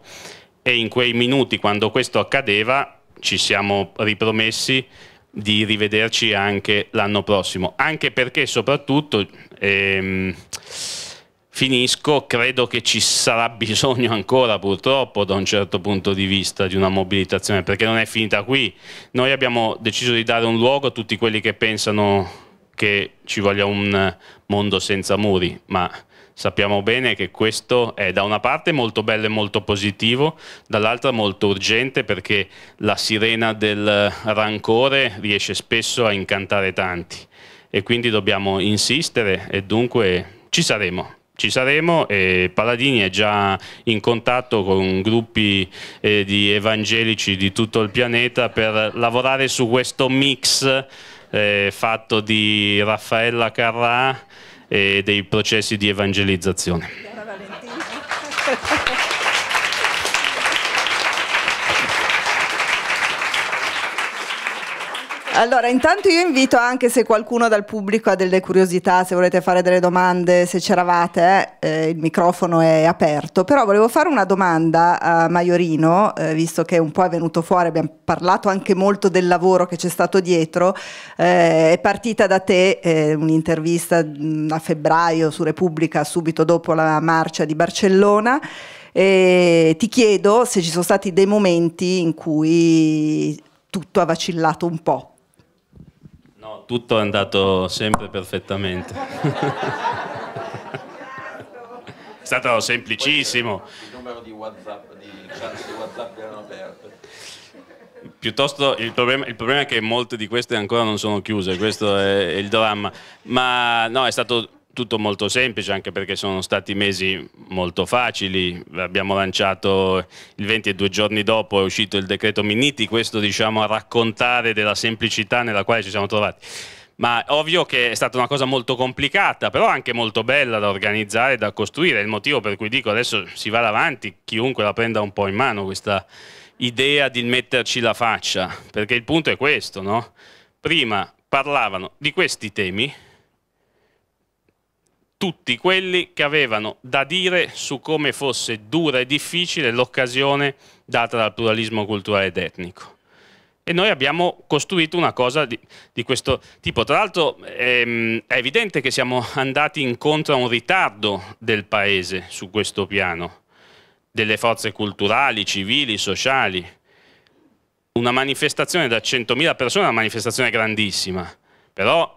e in quei minuti quando questo accadeva ci siamo ripromessi di rivederci anche l'anno prossimo, anche perché soprattutto... Ehm, finisco, credo che ci sarà bisogno ancora purtroppo da un certo punto di vista di una mobilitazione, perché non è finita qui. Noi abbiamo deciso di dare un luogo a tutti quelli che pensano che ci voglia un mondo senza muri, ma sappiamo bene che questo è da una parte molto bello e molto positivo, dall'altra molto urgente perché la sirena del rancore riesce spesso a incantare tanti e quindi dobbiamo insistere e dunque ci saremo ci saremo e Paladini è già in contatto con gruppi eh, di evangelici di tutto il pianeta per lavorare su questo mix eh, fatto di Raffaella Carrà e dei processi di evangelizzazione. Allora, intanto io invito anche se qualcuno dal pubblico ha delle curiosità, se volete fare delle domande, se c'eravate, eh, il microfono è aperto. Però volevo fare una domanda a Maiorino, eh, visto che un po' è venuto fuori, abbiamo parlato anche molto del lavoro che c'è stato dietro. Eh, è partita da te eh, un'intervista mm, a febbraio su Repubblica, subito dopo la marcia di Barcellona. E ti chiedo se ci sono stati dei momenti in cui tutto ha vacillato un po' tutto è andato sempre perfettamente. è stato semplicissimo. Il numero di WhatsApp, di chat di WhatsApp erano aperte. Piuttosto il problema, il problema, è che molte di queste ancora non sono chiuse, questo è il dramma. Ma no, è stato tutto molto semplice anche perché sono stati mesi molto facili, abbiamo lanciato il 20 e due giorni dopo è uscito il decreto Minniti, questo diciamo a raccontare della semplicità nella quale ci siamo trovati. Ma ovvio che è stata una cosa molto complicata, però anche molto bella da organizzare e da costruire, è il motivo per cui dico adesso si va avanti, chiunque la prenda un po' in mano questa idea di metterci la faccia, perché il punto è questo, no? Prima parlavano di questi temi, tutti quelli che avevano da dire su come fosse dura e difficile l'occasione data dal pluralismo culturale ed etnico. E noi abbiamo costruito una cosa di, di questo tipo. Tra l'altro ehm, è evidente che siamo andati incontro a un ritardo del Paese su questo piano, delle forze culturali, civili, sociali. Una manifestazione da 100.000 persone è una manifestazione grandissima, però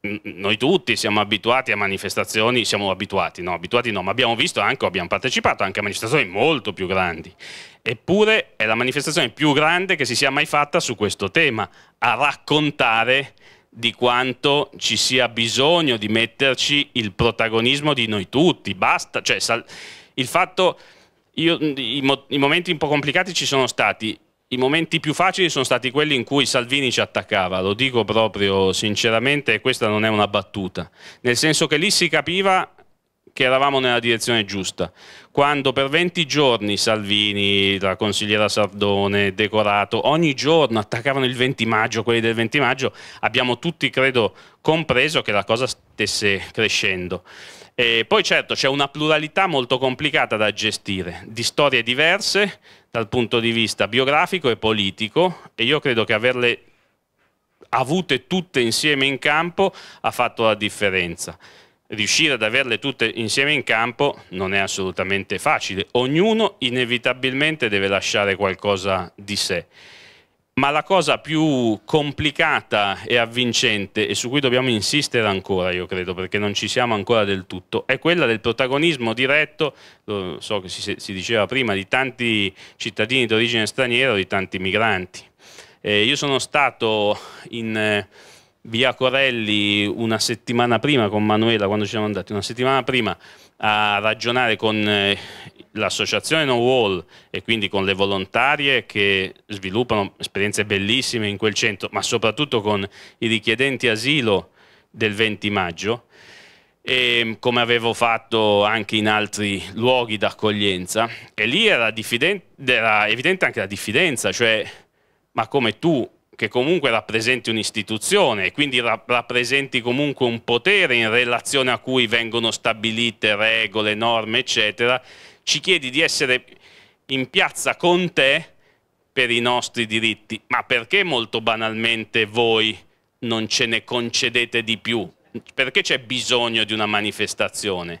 noi tutti siamo abituati a manifestazioni, siamo abituati, no, abituati no, ma abbiamo visto anche, abbiamo partecipato anche a manifestazioni molto più grandi. Eppure è la manifestazione più grande che si sia mai fatta su questo tema, a raccontare di quanto ci sia bisogno di metterci il protagonismo di noi tutti. Basta, cioè, il fatto, io, i, mo, i momenti un po' complicati ci sono stati, i momenti più facili sono stati quelli in cui Salvini ci attaccava, lo dico proprio sinceramente e questa non è una battuta, nel senso che lì si capiva che eravamo nella direzione giusta. Quando per 20 giorni Salvini, la consigliera Sardone, Decorato, ogni giorno attaccavano il 20 maggio, quelli del 20 maggio, abbiamo tutti, credo, compreso che la cosa stesse crescendo. E poi certo c'è una pluralità molto complicata da gestire, di storie diverse, dal punto di vista biografico e politico e io credo che averle avute tutte insieme in campo ha fatto la differenza. Riuscire ad averle tutte insieme in campo non è assolutamente facile, ognuno inevitabilmente deve lasciare qualcosa di sé. Ma la cosa più complicata e avvincente, e su cui dobbiamo insistere ancora, io credo, perché non ci siamo ancora del tutto, è quella del protagonismo diretto, lo so che si, si diceva prima, di tanti cittadini d'origine straniera o di tanti migranti. Eh, io sono stato in eh, via Corelli una settimana prima con Manuela, quando ci siamo andati, una settimana prima a ragionare con eh, l'associazione No Wall e quindi con le volontarie che sviluppano esperienze bellissime in quel centro, ma soprattutto con i richiedenti asilo del 20 maggio, e come avevo fatto anche in altri luoghi d'accoglienza. E lì era, era evidente anche la diffidenza, cioè ma come tu che comunque rappresenti un'istituzione e quindi ra rappresenti comunque un potere in relazione a cui vengono stabilite regole, norme, eccetera, ci chiedi di essere in piazza con te per i nostri diritti. Ma perché molto banalmente voi non ce ne concedete di più? Perché c'è bisogno di una manifestazione?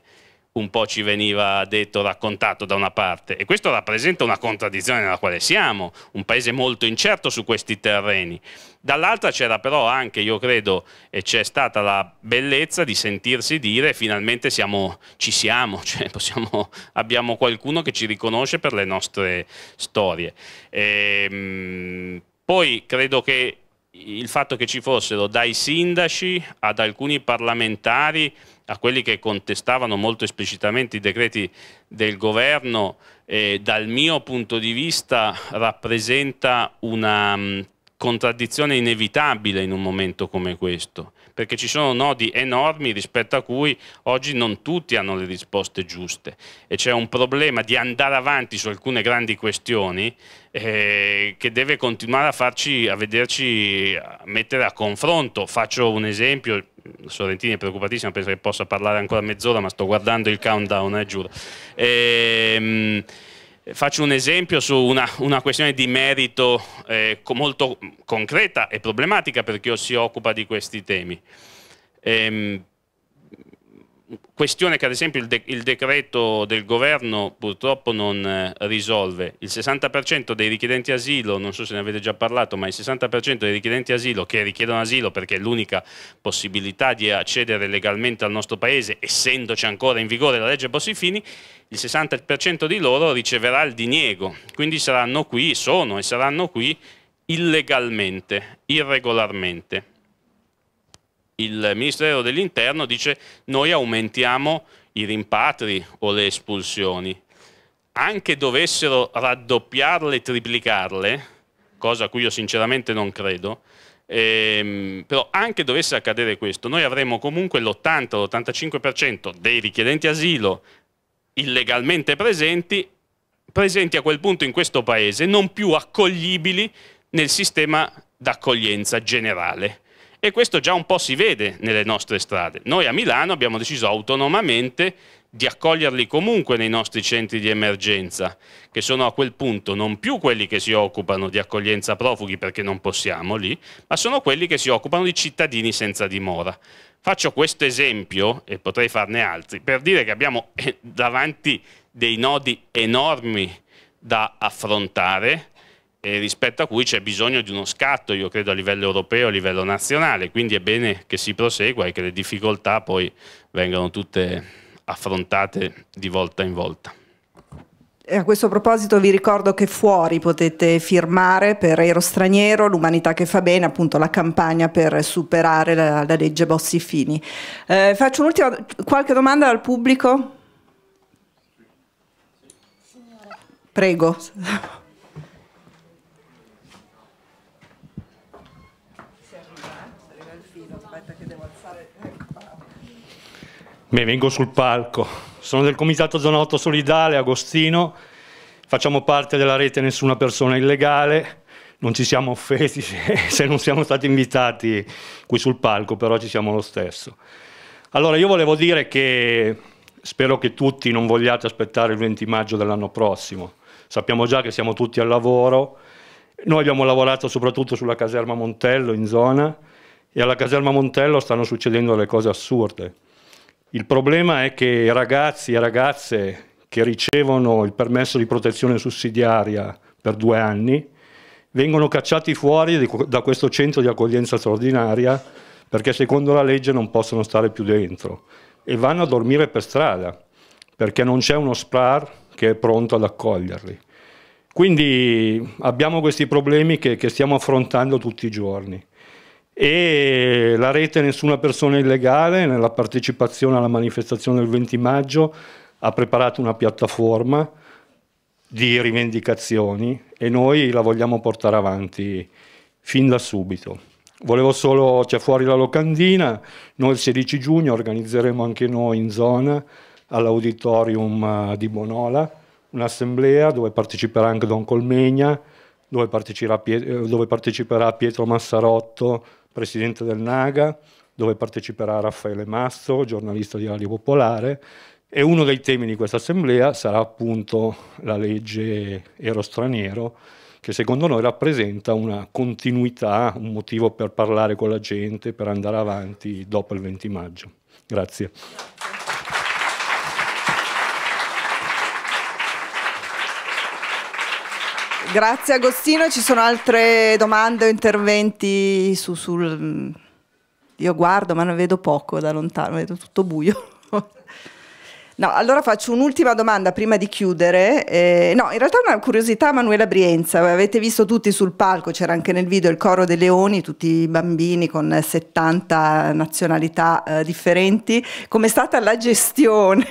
un po' ci veniva detto, raccontato da una parte. E questo rappresenta una contraddizione nella quale siamo, un paese molto incerto su questi terreni. Dall'altra c'era però anche, io credo, e c'è stata la bellezza di sentirsi dire finalmente siamo, ci siamo, cioè possiamo, abbiamo qualcuno che ci riconosce per le nostre storie. E, ehm, poi credo che il fatto che ci fossero dai sindaci ad alcuni parlamentari a quelli che contestavano molto esplicitamente i decreti del governo, eh, dal mio punto di vista rappresenta una mh, mm, contraddizione inevitabile in un momento come questo, perché ci sono nodi enormi rispetto a cui oggi non tutti hanno le risposte giuste e c'è un problema di andare avanti su alcune grandi questioni eh, che deve continuare a farci, a vederci a mettere a confronto. Faccio un esempio, Sorrentini è preoccupatissimo, penso che possa parlare ancora mezz'ora, ma sto guardando il countdown, eh, giuro. Ehm, faccio un esempio su una, una questione di merito eh, molto concreta e problematica per chi si occupa di questi temi. Ehm, questione che ad esempio il, de il, decreto del governo purtroppo non eh, risolve. Il 60% dei richiedenti asilo, non so se ne avete già parlato, ma il 60% dei richiedenti asilo che richiedono asilo perché è l'unica possibilità di accedere legalmente al nostro paese, essendoci ancora in vigore la legge Bossifini, il 60% di loro riceverà il diniego, quindi saranno qui, sono e saranno qui illegalmente, irregolarmente il Ministero dell'Interno dice noi aumentiamo i rimpatri o le espulsioni. Anche dovessero raddoppiarle triplicarle, cosa a cui io sinceramente non credo, ehm, però anche dovesse accadere questo, noi avremmo comunque l'80-85% dei richiedenti asilo illegalmente presenti, presenti a quel punto in questo paese, non più accoglibili nel sistema d'accoglienza generale. E questo già un po' si vede nelle nostre strade. Noi a Milano abbiamo deciso autonomamente di accoglierli comunque nei nostri centri di emergenza, che sono a quel punto non più quelli che si occupano di accoglienza profughi perché non possiamo lì, ma sono quelli che si occupano di cittadini senza dimora. Faccio questo esempio, e potrei farne altri, per dire che abbiamo eh, davanti dei nodi enormi da affrontare e rispetto a cui c'è bisogno di uno scatto, io credo, a livello europeo, a livello nazionale. Quindi è bene che si prosegua e che le difficoltà poi vengano tutte affrontate di volta in volta. E a questo proposito vi ricordo che fuori potete firmare per Ero Straniero, l'umanità che fa bene, appunto la campagna per superare la, la legge Bossi-Fini. Eh, faccio un'ultima qualche domanda al pubblico? Prego. Beh, vengo sul palco. Sono del Comitato Zona 8 Solidale, Agostino. Facciamo parte della rete Nessuna Persona Illegale. Non ci siamo offesi se non siamo stati invitati qui sul palco, però ci siamo lo stesso. Allora, io volevo dire che spero che tutti non vogliate aspettare il 20 maggio dell'anno prossimo. Sappiamo già che siamo tutti al lavoro. Noi abbiamo lavorato soprattutto sulla caserma Montello in zona e alla caserma Montello stanno succedendo delle cose assurde il problema è che ragazzi e ragazze che ricevono il permesso di protezione sussidiaria per due anni vengono cacciati fuori da questo centro di accoglienza straordinaria perché secondo la legge non possono stare più dentro e vanno a dormire per strada perché non c'è uno SPRAR che è pronto ad accoglierli. Quindi abbiamo questi problemi che, che stiamo affrontando tutti i giorni e la rete Nessuna persona illegale nella partecipazione alla manifestazione del 20 maggio ha preparato una piattaforma di rivendicazioni e noi la vogliamo portare avanti fin da subito. Volevo solo, c'è fuori la locandina, noi il 16 giugno organizzeremo anche noi in zona all'auditorium eh, di Bonola un'assemblea dove parteciperà anche Don Colmegna, dove eh, parteciperà, Pietro Massarotto, presidente del Naga, dove parteciperà Raffaele Mazzo, giornalista di Radio Popolare, e uno dei temi di questa assemblea sarà appunto la legge Ero Straniero, che secondo noi rappresenta una continuità, un motivo per parlare con la gente, per andare avanti dopo il 20 maggio. Grazie. Grazie Agostino, ci sono altre domande o interventi su, sul... Io guardo ma ne vedo poco da lontano, vedo tutto buio. No, allora faccio un'ultima domanda prima di chiudere. Eh, no, in realtà è una curiosità Manuela Brienza, avete visto tutti sul palco, c'era anche nel video il coro dei leoni, tutti i bambini con 70 nazionalità eh, differenti, com'è stata la gestione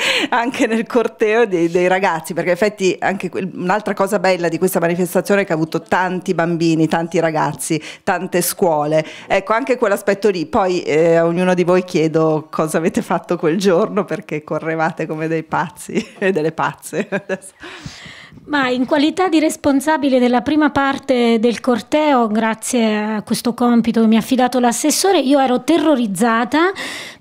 anche nel corteo dei, dei ragazzi? Perché in effetti anche un'altra cosa bella di questa manifestazione è che ha avuto tanti bambini, tanti ragazzi, tante scuole. Ecco, anche quell'aspetto lì. Poi eh, a ognuno di voi chiedo cosa avete fatto quel giorno perché corre correvate come dei pazzi e delle pazze. Ma in qualità di responsabile della prima parte del corteo, grazie a questo compito che mi ha affidato l'assessore, io ero terrorizzata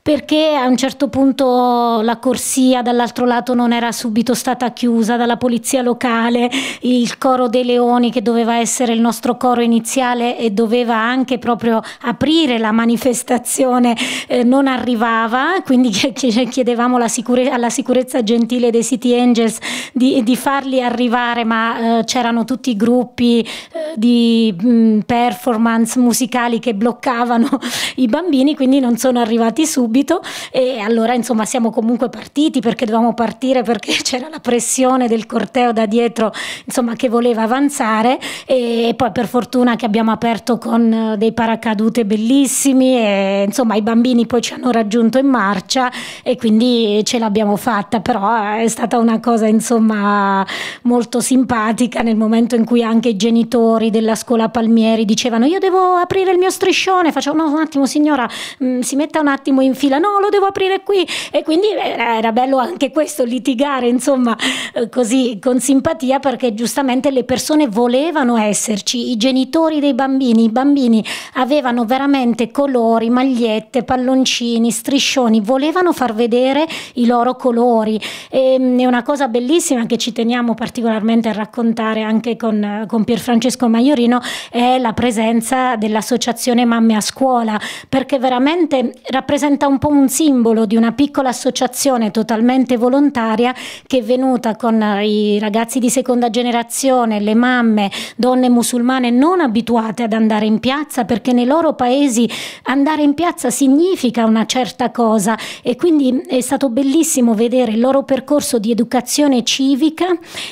perché a un certo punto la corsia dall'altro lato non era subito stata chiusa dalla polizia locale, il coro dei leoni che doveva essere il nostro coro iniziale e doveva anche proprio aprire la manifestazione eh, non arrivava, quindi chiedevamo la sicure- alla sicurezza gentile dei City Angels di, di farli arrivare, ma eh, c'erano tutti i gruppi eh, di mh, mm, performance musicali che bloccavano i bambini, quindi non sono arrivati subito subito e allora insomma siamo comunque partiti perché dovevamo partire perché c'era la pressione del corteo da dietro insomma che voleva avanzare e poi per fortuna che abbiamo aperto con eh, dei paracadute bellissimi e insomma i bambini poi ci hanno raggiunto in marcia e quindi ce l'abbiamo fatta però eh, è stata una cosa insomma molto simpatica nel momento in cui anche i genitori della scuola Palmieri dicevano io devo aprire il mio striscione facciamo no un attimo signora mh, mm, si metta un attimo in fila fucile, no, lo devo aprire qui. E quindi era bello anche questo, litigare, insomma, eh, così con simpatia, perché giustamente le persone volevano esserci, i genitori dei bambini, i bambini avevano veramente colori, magliette, palloncini, striscioni, volevano far vedere i loro colori. E, ehm, è una cosa bellissima che ci teniamo particolarmente a raccontare anche con, con Pierfrancesco Maiorino, è la presenza dell'associazione Mamme a Scuola, perché veramente rappresenta un po' un simbolo di una piccola associazione totalmente volontaria che è venuta con eh, i ragazzi di seconda generazione, le mamme, donne musulmane non abituate ad andare in piazza perché nei loro paesi andare in piazza significa una certa cosa e quindi mm, è stato bellissimo vedere il loro percorso di educazione civica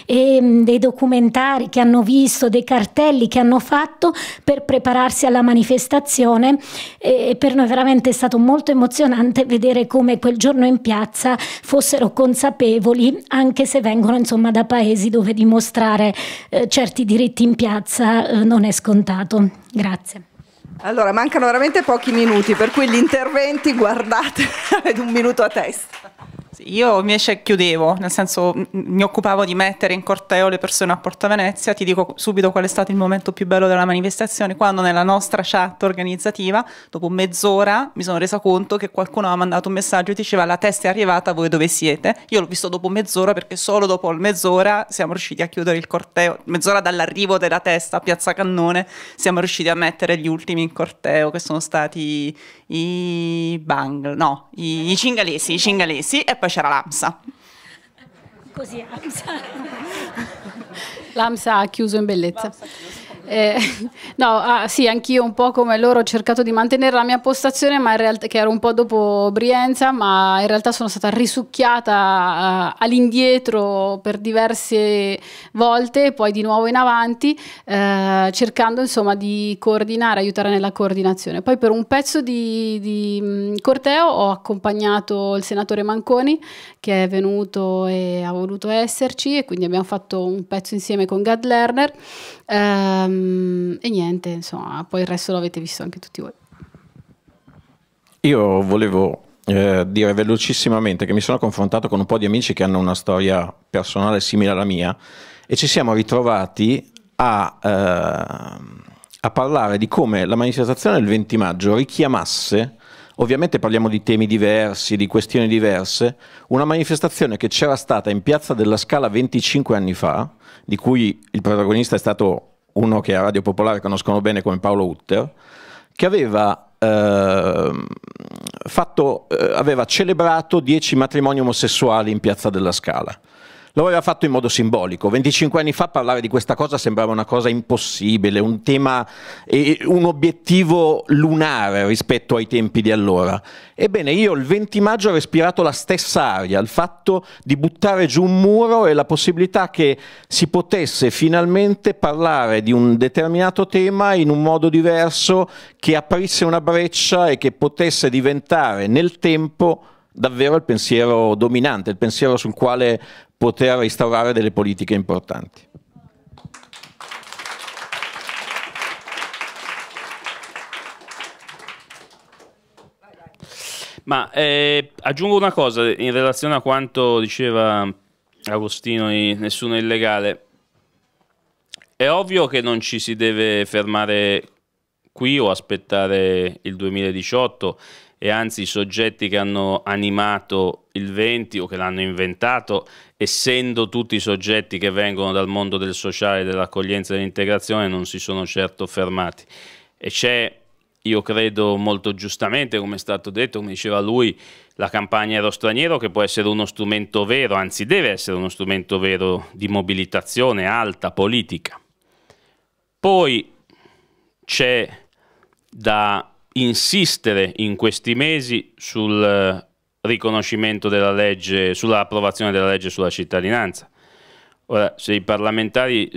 e mm, dei documentari che hanno visto, dei cartelli che hanno fatto per prepararsi alla manifestazione e per noi veramente è stato molto emozionante impressionante vedere come quel giorno in piazza fossero consapevoli, anche se vengono insomma da paesi dove dimostrare eh, certi diritti in piazza eh, non è scontato. Grazie. Allora, mancano veramente pochi minuti, per cui gli interventi guardate ad un minuto a testa. Io invece chiudevo, nel senso mi occupavo di mettere in corteo le persone a Porta Venezia, ti dico subito qual è stato il momento più bello della manifestazione, quando nella nostra chat organizzativa, dopo mezz'ora, mi sono resa conto che qualcuno aveva mandato un messaggio e diceva la testa è arrivata, voi dove siete? Io l'ho visto dopo mezz'ora perché solo dopo mezz'ora siamo riusciti a chiudere il corteo, mezz'ora dall'arrivo della testa a Piazza Cannone, siamo riusciti a mettere gli ultimi in corteo che sono stati i Bang, no, i, i cingalesi, i cingalesi e poi poi c'era l'AMSA. Così, l'AMSA. L'AMSA ha chiuso in bellezza. Eh, no, ah, sì, anch'io un po' come loro ho cercato di mantenere la mia postazione, realtà, che era un po' dopo Brienza, ma in realtà sono stata risucchiata uh, all'indietro per diverse volte, e poi di nuovo in avanti, uh, cercando insomma di coordinare, aiutare nella coordinazione. Poi per un pezzo di, di mh, mm, corteo ho accompagnato il senatore Manconi che è venuto e ha voluto esserci e quindi abbiamo fatto un pezzo insieme con Gad Lerner. Um, Ehm, e, niente, insomma, poi il resto lo avete visto anche tutti voi. Io volevo eh, dire velocissimamente che mi sono confrontato con un po' di amici che hanno una storia personale simile alla mia e ci siamo ritrovati a, eh, a parlare di come la manifestazione del 20 maggio richiamasse, ovviamente parliamo di temi diversi, di questioni diverse, una manifestazione che c'era stata in piazza della Scala 25 anni fa, di cui il protagonista è stato uno che a Radio Popolare conoscono bene come Paolo Utter, che aveva, eh, fatto, eh, aveva celebrato dieci matrimoni omosessuali in Piazza della Scala. Lo aveva fatto in modo simbolico. 25 anni fa parlare di questa cosa sembrava una cosa impossibile, un tema, eh, un obiettivo lunare rispetto ai tempi di allora. Ebbene, io il 20 maggio ho respirato la stessa aria, il fatto di buttare giù un muro e la possibilità che si potesse finalmente parlare di un determinato tema in un modo diverso, che aprisse una breccia e che potesse diventare nel tempo davvero il pensiero dominante, il pensiero sul quale poter instaurare delle politiche importanti. Ma eh, aggiungo una cosa in relazione a quanto diceva Agostino in Nessuno è illegale. È ovvio che non ci si deve fermare qui o aspettare il 2018 e anzi i soggetti che hanno animato il 20 o che l'hanno inventato, essendo tutti soggetti che vengono dal mondo del sociale, dell'accoglienza e dell'integrazione, non si sono certo fermati. E c'è, io credo molto giustamente, come è stato detto, come diceva lui, la campagna Ero Straniero che può essere uno strumento vero, anzi deve essere uno strumento vero di mobilitazione alta, politica. Poi c'è da insistere in questi mesi sul eh, riconoscimento della legge, sull'approvazione della legge sulla cittadinanza. Ora, se i parlamentari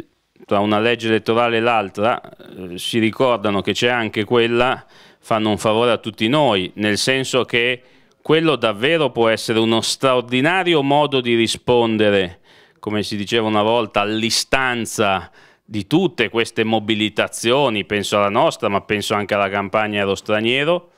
tra una legge elettorale e l'altra eh, si ricordano che c'è anche quella, fanno un favore a tutti noi, nel senso che quello davvero può essere uno straordinario modo di rispondere, come si diceva una volta, all'istanza di tutte queste mobilitazioni, penso alla nostra, ma penso anche alla campagna e allo straniero,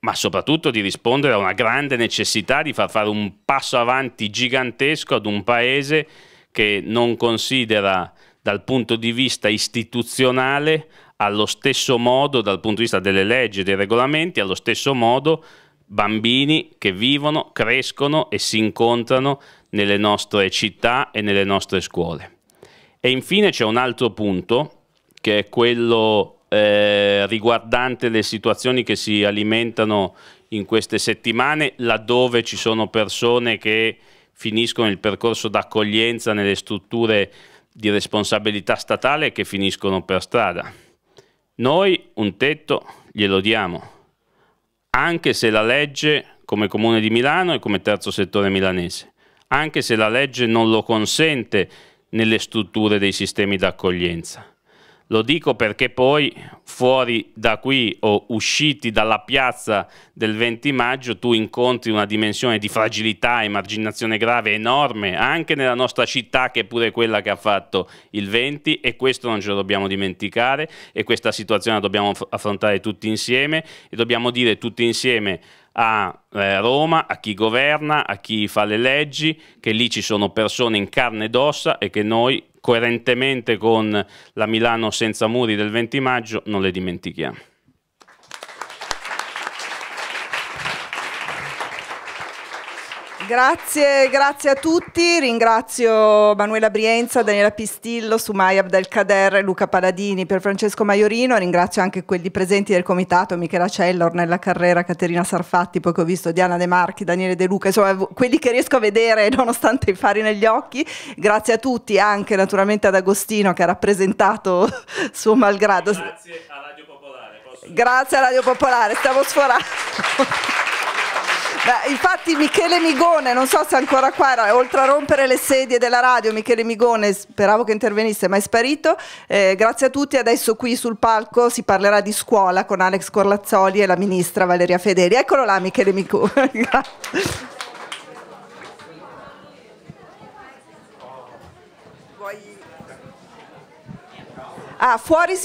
ma soprattutto di rispondere a una grande necessità di far fare un passo avanti gigantesco ad un paese che non considera dal punto di vista istituzionale allo stesso modo, dal punto di vista delle leggi e dei regolamenti, allo stesso modo bambini che vivono, crescono e si incontrano nelle nostre città e nelle nostre scuole. E infine c'è un altro punto che è quello eh, riguardante le situazioni che si alimentano in queste settimane, laddove ci sono persone che finiscono il percorso d'accoglienza nelle strutture di responsabilità statale e che finiscono per strada. Noi un tetto glielo diamo, anche se la legge, come Comune di Milano e come terzo settore milanese, anche se la legge non lo consente, nelle strutture dei sistemi d'accoglienza. Lo dico perché poi fuori da qui o usciti dalla piazza del 20 maggio tu incontri una dimensione di fragilità e marginazione grave enorme anche nella nostra città che è pure quella che ha fatto il 20 e questo non ce lo dobbiamo dimenticare e questa situazione la dobbiamo affrontare tutti insieme e dobbiamo dire tutti insieme a eh, Roma, a chi governa, a chi fa le leggi, che lì ci sono persone in carne ed ossa e che noi, coerentemente con la Milano senza muri del 20 maggio, non le dimentichiamo. Grazie, grazie, a tutti, ringrazio Manuela Brienza, Daniela Pistillo, Sumaya Abdelkader Luca Paladini per Francesco Maiorino, ringrazio anche quelli presenti del comitato, Michela Cella, Ornella Carrera, Caterina Sarfatti, poi che ho visto Diana De Marchi, Daniele De Luca, insomma quelli che riesco a vedere nonostante i fari negli occhi, grazie a tutti, anche naturalmente ad Agostino che ha rappresentato suo malgrado. Grazie a Radio Popolare. Posso... Grazie a Radio Popolare, stavo sforando infatti Michele Migone, non so se è ancora qua, era, oltre a rompere le sedie della radio, Michele Migone, speravo che intervenisse, ma è sparito. Eh, grazie a tutti, adesso qui sul palco si parlerà di scuola con Alex Corlazzoli e la ministra Valeria Fedeli. Eccolo là Michele Migone. ah, fuori